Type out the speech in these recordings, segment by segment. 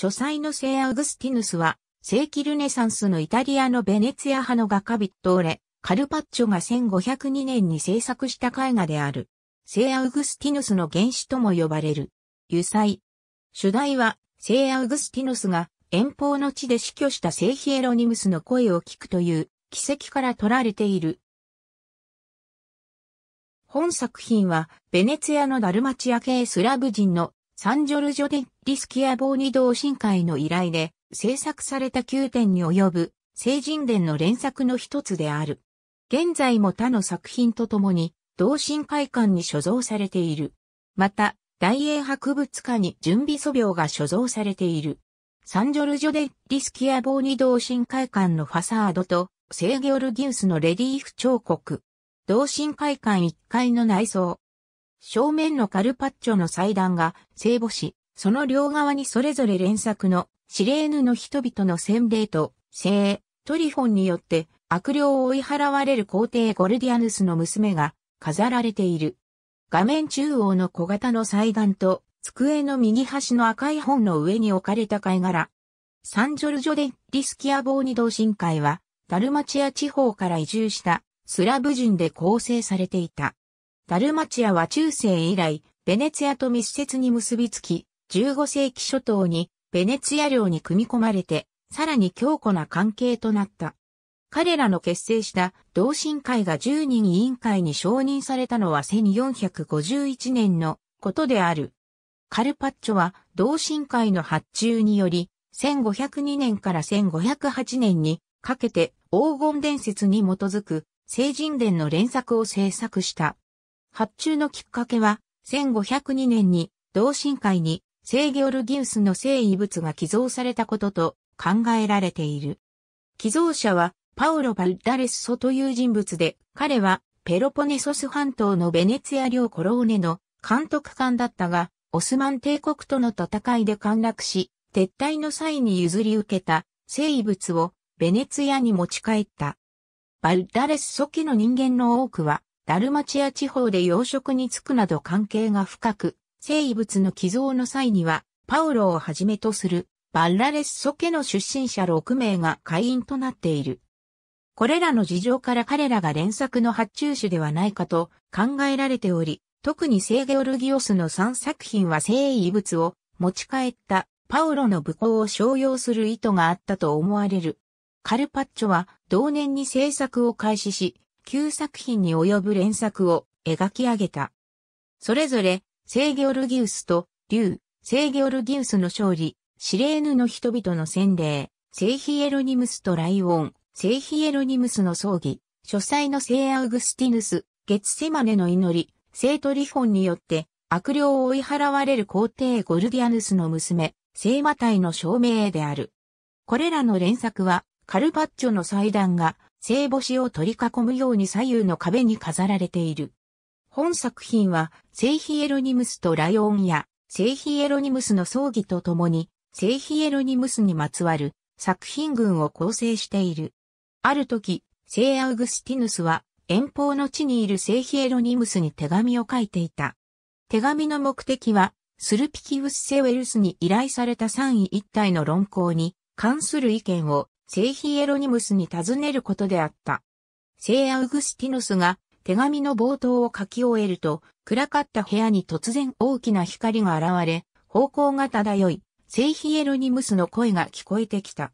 書斎の聖アウグスティヌスは、世紀ルネサンスのイタリアのベネツィア派の画家ビットーレ、カルパッチョが1502年に制作した絵画である。聖アウグスティヌスの原始とも呼ばれる。油彩。主題は、聖アウグスティヌスが遠方の地で死去した聖ヒエロニムスの声を聞くという奇跡から取られている。本作品は、ベネツィアのダルマチア系スラブ人のサンジョルジョ・デ・リスキアボーニ同心会の依頼で制作された9点に及ぶ聖人伝の連作の一つである。現在も他の作品とともに同心会館に所蔵されている。また、大英博物館に準備素描が所蔵されている。サンジョルジョ・デ・リスキアボーニ同心会館のファサードと聖ギョルギウスのレリーフ彫刻。同心会館1階の内装。正面のカルパッチョの祭壇が聖母子、その両側にそれぞれ連作のシレーヌの人々の洗礼と聖トリフォンによって悪霊を追い払われる皇帝ゴルディアヌスの娘が飾られている。画面中央の小型の祭壇と机の右端の赤い本の上に置かれた貝殻。サンジョルジョ・デ・リスキアボーニ同神会は、ダルマチア地方から移住したスラブ人で構成されていた。ダルマチアは中世以来、ベネツィアと密接に結びつき、15世紀初頭にベネツィア領に組み込まれて、さらに強固な関係となった。彼らの結成した同心会が10人委員会に承認されたのは1451年のことである。カルパッチョは同心会の発注により、1502年から1508年にかけて黄金伝説に基づく聖人伝の連作を制作した。発注のきっかけは、1502年に、同心会に、聖ギョルギウスの聖遺物が寄贈されたことと考えられている。寄贈者は、パオロ・バルダレッソという人物で、彼は、ペロポネソス半島のベネツィア領コローネの監督官だったが、オスマン帝国との戦いで陥落し、撤退の際に譲り受けた聖遺物をベネツィアに持ち帰った。バルダレスソ家の人間の多くはダルマチア地方で養殖に就くなど関係が深く、生物の寄贈の際には、パウロをはじめとするバッラレス・ソ家の出身者6名が会員となっている。これらの事情から彼らが連作の発注種ではないかと考えられており、特に聖ゲオルギオスの3作品は聖遺物を持ち帰ったパウロの武功を商用する意図があったと思われる。カルパッチョは同年に制作を開始し、9作品に及ぶ連作を描き上げた。それぞれ、聖ギョルギウスと、竜、聖ギョルギウスの勝利、シレーヌの人々の洗礼、聖ヒエロニムスとライオン、聖ヒエロニムスの葬儀、書斎の聖アウグスティヌス、月セマネの祈り、聖トリフォンによって、悪霊を追い払われる皇帝ゴルディアヌスの娘、聖マタイの証明である。これらの連作は、カルパッチョの祭壇が聖母子を取り囲むように左右の壁に飾られている。本作品は、聖ヒエロニムスとライオンや、聖ヒエロニムスの葬儀とともに、聖ヒエロニムスにまつわる作品群を構成している。ある時、聖アウグスティヌスは、遠方の地にいる聖ヒエロニムスに手紙を書いていた。手紙の目的は、スルピキウス・セウェルスに依頼された三位一体の論考に関する意見を聖ヒエロニムスに尋ねることであった。聖アウグスティヌスが手紙の冒頭を書き終えると、暗かった部屋に突然大きな光が現れ、方向が漂い、聖ヒエロニムスの声が聞こえてきた。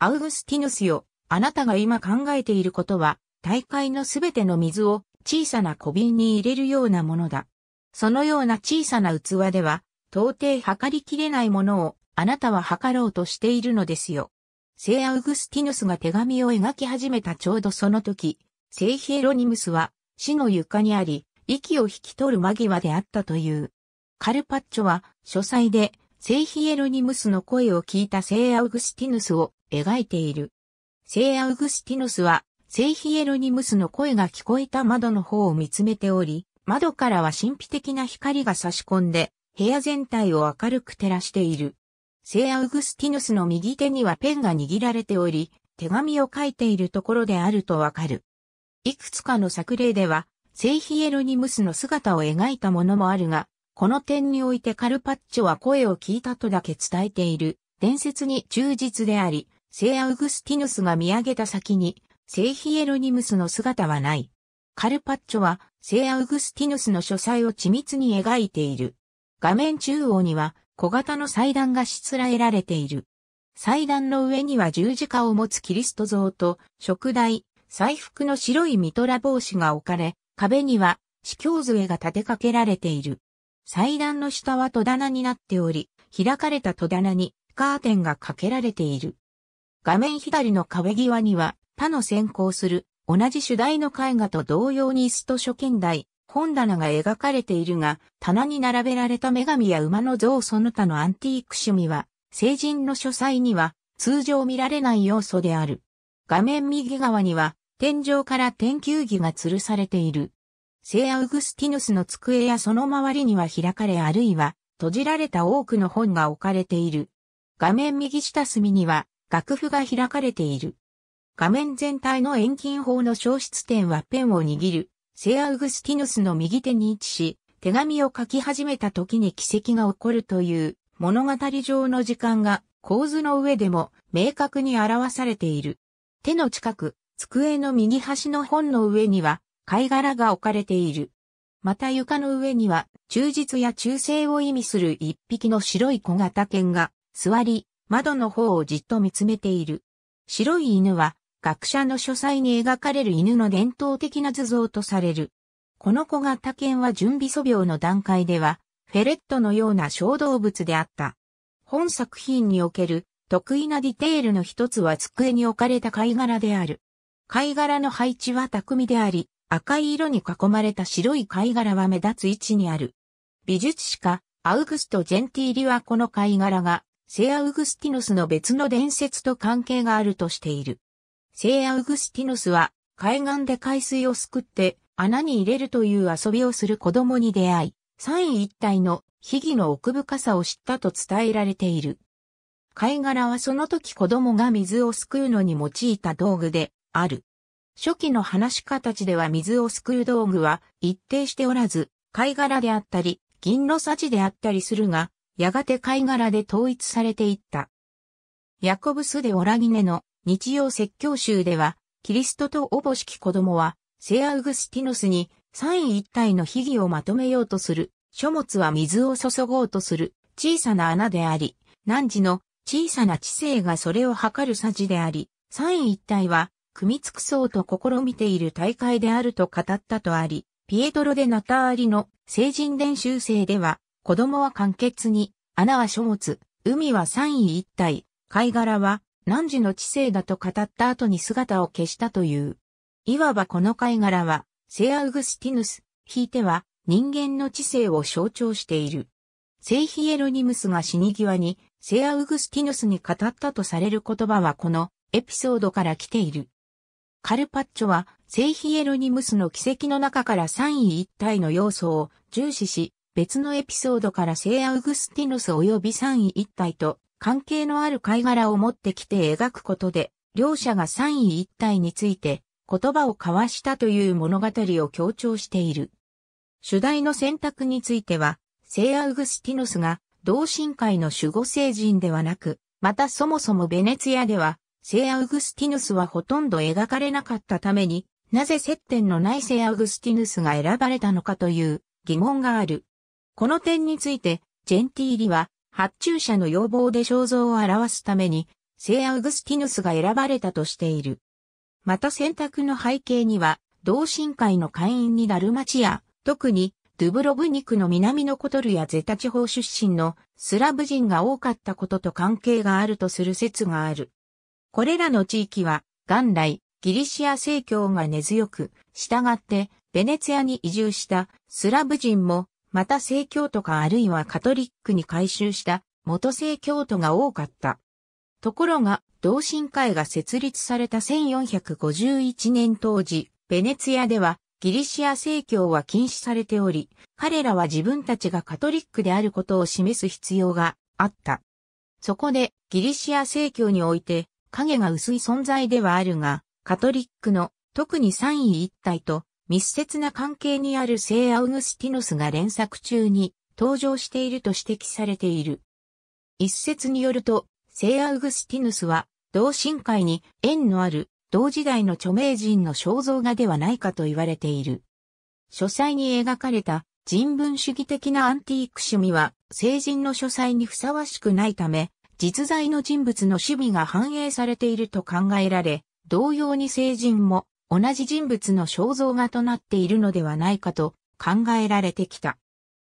アウグスティヌスよ、あなたが今考えていることは、大会のすべての水を小さな小瓶に入れるようなものだ。そのような小さな器では、到底測りきれないものをあなたは測ろうとしているのですよ。聖アウグスティヌスが手紙を描き始めたちょうどその時、聖ヒエロニムスは死の床にあり、息を引き取る間際であったという。カルパッチョは書斎で聖ヒエロニムスの声を聞いた聖アウグスティヌスを描いている。聖アウグスティヌスは聖ヒエロニムスの声が聞こえた窓の方を見つめており、窓からは神秘的な光が差し込んで、部屋全体を明るく照らしている。聖アウグスティヌスの右手にはペンが握られており、手紙を書いているところであるとわかる。いくつかの作例では、聖ヒエロニムスの姿を描いたものもあるが、この点においてカルパッチョは声を聞いたとだけ伝えている伝説に忠実であり、聖アウグスティヌスが見上げた先に、聖ヒエロニムスの姿はない。カルパッチョは聖アウグスティヌスの書斎を緻密に描いている。画面中央には小型の祭壇がしつらえられている。祭壇の上には十字架を持つキリスト像と、食台、祭服の白いミトラ帽子が置かれ、壁には、司教杖が立てかけられている。祭壇の下は戸棚になっており、開かれた戸棚にカーテンがかけられている。画面左の壁際には他の先行する同じ主題の絵画と同様に椅子と初見台、本棚が描かれているが、棚に並べられた女神や馬の像その他のアンティーク趣味は、成人の書斎には通常見られない要素である。画面右側には、天井から天球儀が吊るされている。聖アウグスティヌスの机やその周りには開かれあるいは閉じられた多くの本が置かれている。画面右下隅には楽譜が開かれている。画面全体の遠近法の消失点はペンを握る聖アウグスティヌスの右手に位置し、手紙を書き始めた時に奇跡が起こるという物語上の時間が構図の上でも明確に表されている。手の近く、机の右端の本の上には貝殻が置かれている。また床の上には忠実や忠誠を意味する一匹の白い小型犬が座り、窓の方をじっと見つめている。白い犬は学者の書斎に描かれる犬の伝統的な図像とされる。この小型犬は準備素描の段階では、フェレットのような小動物であった。本作品における得意なディテールの一つは机に置かれた貝殻である。貝殻の配置は巧みであり、赤い色に囲まれた白い貝殻は目立つ位置にある。美術史家、アウグスト・ジェンティーリはこの貝殻が、セアウグスティノスの別の伝説と関係があるとしている。聖アウグスティノスは海岸で海水をすくって穴に入れるという遊びをする子供に出会い、三位一体の秘技の奥深さを知ったと伝えられている。貝殻はその時子供が水をすくうのに用いた道具である。初期の話し形では水をすくう道具は一定しておらず、貝殻であったり、銀の砂地であったりするが、やがて貝殻で統一されていった。ヤコブス・でオラギネの日曜説教集では、キリストとおぼしき子供は、聖アウグスティノスに三位一体の秘義をまとめようとする、書物は水を注ごうとする小さな穴であり、汝の小さな知性がそれを測るさじであり、三位一体は、組み尽くそうと試みている大会であると語ったとあり、ピエトロでナターリの成人練習生では、子供は簡潔に、穴は書物、海は三位一体、貝殻は汝の知性だと語った後に姿を消したという。いわばこの貝殻は、セアウグスティヌス、ひいては人間の知性を象徴している。セイヒエロニムスが死に際に、セアウグスティヌスに語ったとされる言葉はこのエピソードから来ている。カルパッチョは、セイヒエロニムスの奇跡の中から三位一体の要素を重視し、別のエピソードからセアウグスティヌス及び三位一体と関係のある貝殻を持ってきて描くことで、両者が三位一体について言葉を交わしたという物語を強調している。主題の選択については、聖アウグスティノスが同心会の守護聖人ではなく、またそもそもベネツィアでは、聖アウグスティヌスはほとんど描かれなかったために、なぜ接点のない聖アウグスティヌスが選ばれたのかという疑問がある。この点について、ジェンティーリは発注者の要望で肖像を表すために、聖アウグスティヌスが選ばれたとしている。また選択の背景には、同心会の会員になる町や、特にドゥブロブニクの南のコトルやゼタ地方出身のスラブ人が多かったことと関係があるとする説がある。これらの地域は元来ギリシア正教が根強く、従ってベネツィアに移住したスラブ人もまた正教徒かあるいはカトリックに改宗した元正教徒が多かった。ところが、同心会が設立された1451年当時、ベネツィアではギリシア正教は禁止されており、彼らは自分たちがカトリックであることを示す必要があった。そこで、ギリシア正教において、影が薄い存在ではあるが、カトリックの特に三位一体と密接な関係にある聖アウグスティノスが連作中に登場していると指摘されている。一説によると、聖アウグスティヌスは、同神会に縁のある同時代の著名人の肖像画ではないかと言われている。書斎に描かれた人文主義的なアンティーク趣味は、成人の書斎にふさわしくないため、実在の人物の趣味が反映されていると考えられ、同様に成人も同じ人物の肖像画となっているのではないかと考えられてきた。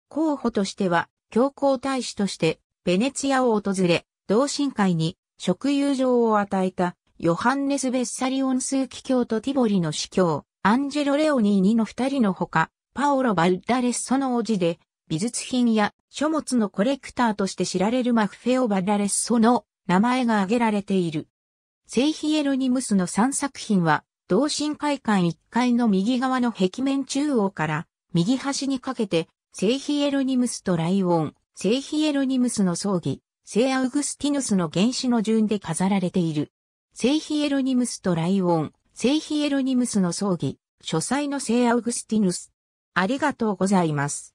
候補としては、教皇大使としてベネツィアを訪れ、同心会に職友情を与えたヨハンネス・ベッサリオン枢機教とティボリの司教、アンジェロ・レオニーニの二人のほか、パオロ・バルダレッソのおじで、美術品や書物のコレクターとして知られるマフフェオ・バルダレッソの名前が挙げられている。セイヒエロニムスの3作品は同心会館1階の右側の壁面中央から右端にかけて、聖ヒエロニムスとライオン、聖ヒエロニムスの葬儀、聖アウグスティヌスの原始の順で飾られている。聖ヒエロニムスとライオン、聖ヒエロニムスの葬儀、書斎の聖アウグスティヌス。ありがとうございます。